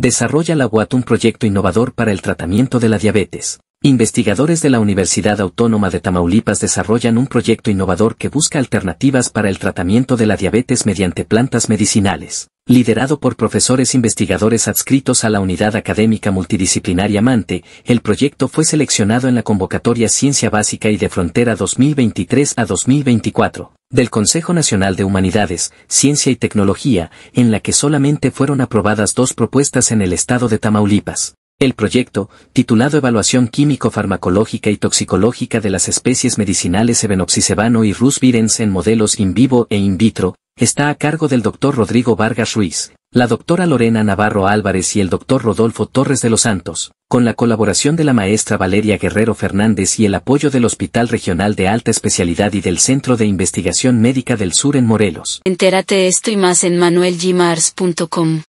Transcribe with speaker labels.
Speaker 1: desarrolla la UAT un proyecto innovador para el tratamiento de la diabetes. Investigadores de la Universidad Autónoma de Tamaulipas desarrollan un proyecto innovador que busca alternativas para el tratamiento de la diabetes mediante plantas medicinales. Liderado por profesores investigadores adscritos a la Unidad Académica Multidisciplinaria Mante, el proyecto fue seleccionado en la convocatoria Ciencia Básica y de Frontera 2023 a 2024 del Consejo Nacional de Humanidades, Ciencia y Tecnología, en la que solamente fueron aprobadas dos propuestas en el estado de Tamaulipas. El proyecto, titulado Evaluación Químico-Farmacológica y Toxicológica de las Especies Medicinales Evenopsisebano y Rusvirens en Modelos in Vivo e In Vitro, está a cargo del doctor Rodrigo Vargas Ruiz, la doctora Lorena Navarro Álvarez y el doctor Rodolfo Torres de los Santos, con la colaboración de la maestra Valeria Guerrero Fernández y el apoyo del Hospital Regional de Alta Especialidad y del Centro de Investigación Médica del Sur en Morelos.
Speaker 2: Entérate esto y más en manuelgimars.com.